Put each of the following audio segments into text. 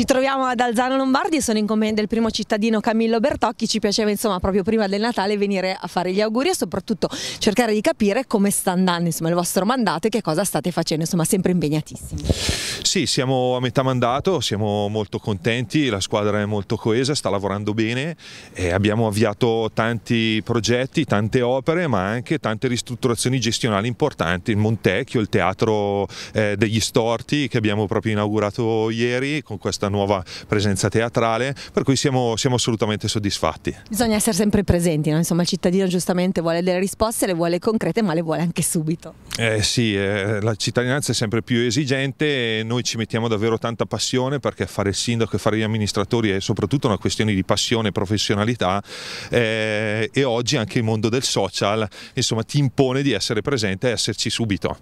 Ci troviamo ad Alzano Lombardi, sono in commenda del primo cittadino Camillo Bertocchi, ci piaceva insomma proprio prima del Natale venire a fare gli auguri e soprattutto cercare di capire come sta andando insomma, il vostro mandato e che cosa state facendo, insomma sempre impegnatissimi. Sì, siamo a metà mandato, siamo molto contenti, la squadra è molto coesa, sta lavorando bene, abbiamo avviato tanti progetti, tante opere ma anche tante ristrutturazioni gestionali importanti, il Montecchio, il teatro eh, degli storti che abbiamo proprio inaugurato ieri con questa nuova presenza teatrale, per cui siamo, siamo assolutamente soddisfatti. Bisogna essere sempre presenti, no? insomma il cittadino giustamente vuole delle risposte, le vuole concrete ma le vuole anche subito. Eh sì, eh, la cittadinanza è sempre più esigente e noi ci mettiamo davvero tanta passione perché fare il sindaco e fare gli amministratori è soprattutto una questione di passione e professionalità eh, e oggi anche il mondo del social insomma ti impone di essere presente e esserci subito.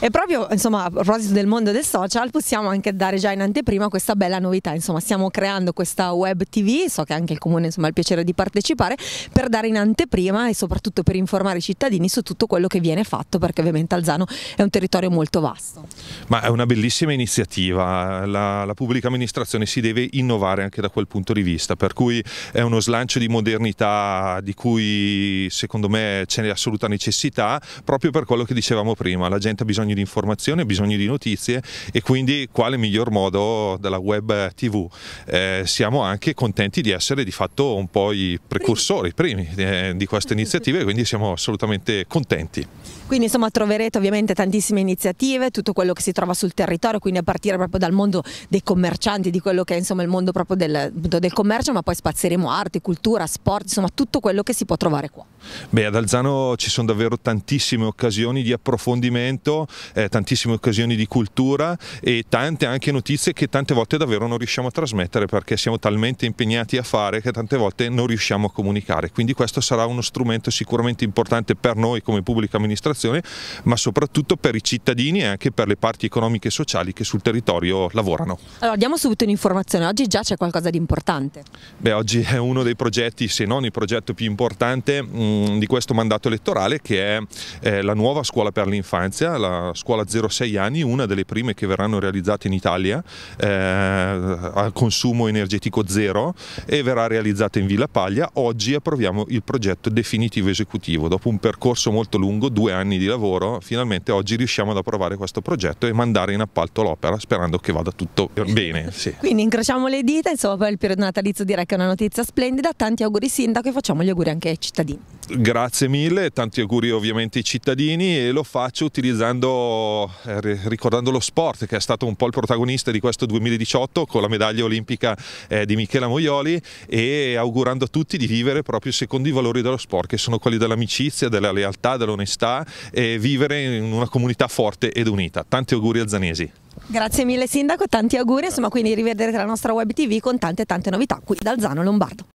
E proprio insomma a proposito del mondo del social possiamo anche dare già in anteprima questa bella notizia novità, insomma stiamo creando questa web TV, so che anche il comune insomma, ha il piacere di partecipare, per dare in anteprima e soprattutto per informare i cittadini su tutto quello che viene fatto, perché ovviamente Alzano è un territorio molto vasto. Ma è una bellissima iniziativa, la, la pubblica amministrazione si deve innovare anche da quel punto di vista, per cui è uno slancio di modernità di cui secondo me c'è assoluta necessità, proprio per quello che dicevamo prima, la gente ha bisogno di informazione, ha bisogno di notizie e quindi quale miglior modo dalla web web tv. Eh, siamo anche contenti di essere di fatto un po' i precursori, i primi eh, di queste iniziative, quindi siamo assolutamente contenti. Quindi insomma troverete ovviamente tantissime iniziative, tutto quello che si trova sul territorio, quindi a partire proprio dal mondo dei commercianti, di quello che è insomma il mondo proprio del, del commercio, ma poi spazzeremo arte, cultura, sport, insomma tutto quello che si può trovare qua. Beh, ad Alzano ci sono davvero tantissime occasioni di approfondimento, eh, tantissime occasioni di cultura e tante anche notizie che tante volte davvero davvero non riusciamo a trasmettere perché siamo talmente impegnati a fare che tante volte non riusciamo a comunicare. Quindi questo sarà uno strumento sicuramente importante per noi come pubblica amministrazione, ma soprattutto per i cittadini e anche per le parti economiche e sociali che sul territorio lavorano. Allora diamo subito un'informazione, oggi già c'è qualcosa di importante? Beh oggi è uno dei progetti, se non il progetto più importante mh, mm, di questo mandato elettorale che è eh, la nuova scuola per l'infanzia, la scuola 06 anni, una delle prime che verranno realizzate in Italia. Eh, eh, a consumo energetico zero e verrà realizzata in Villa Paglia. Oggi approviamo il progetto definitivo esecutivo. Dopo un percorso molto lungo, due anni di lavoro, finalmente oggi riusciamo ad approvare questo progetto e mandare in appalto l'opera sperando che vada tutto bene. Sì. Quindi incrociamo le dita, insomma per il periodo natalizio direi che è una notizia splendida, tanti auguri sindaco e facciamo gli auguri anche ai cittadini. Grazie mille, tanti auguri ovviamente ai cittadini e lo faccio utilizzando, eh, ricordando lo sport che è stato un po' il protagonista di questo 2018 vinto con la medaglia olimpica eh, di Michela Moioli e augurando a tutti di vivere proprio secondo i valori dello sport che sono quelli dell'amicizia, della lealtà, dell'onestà e vivere in una comunità forte ed unita. Tanti auguri a Zanesi. Grazie mille sindaco, tanti auguri, insomma quindi rivedrete la nostra web tv con tante tante novità qui dal Zano Lombardo.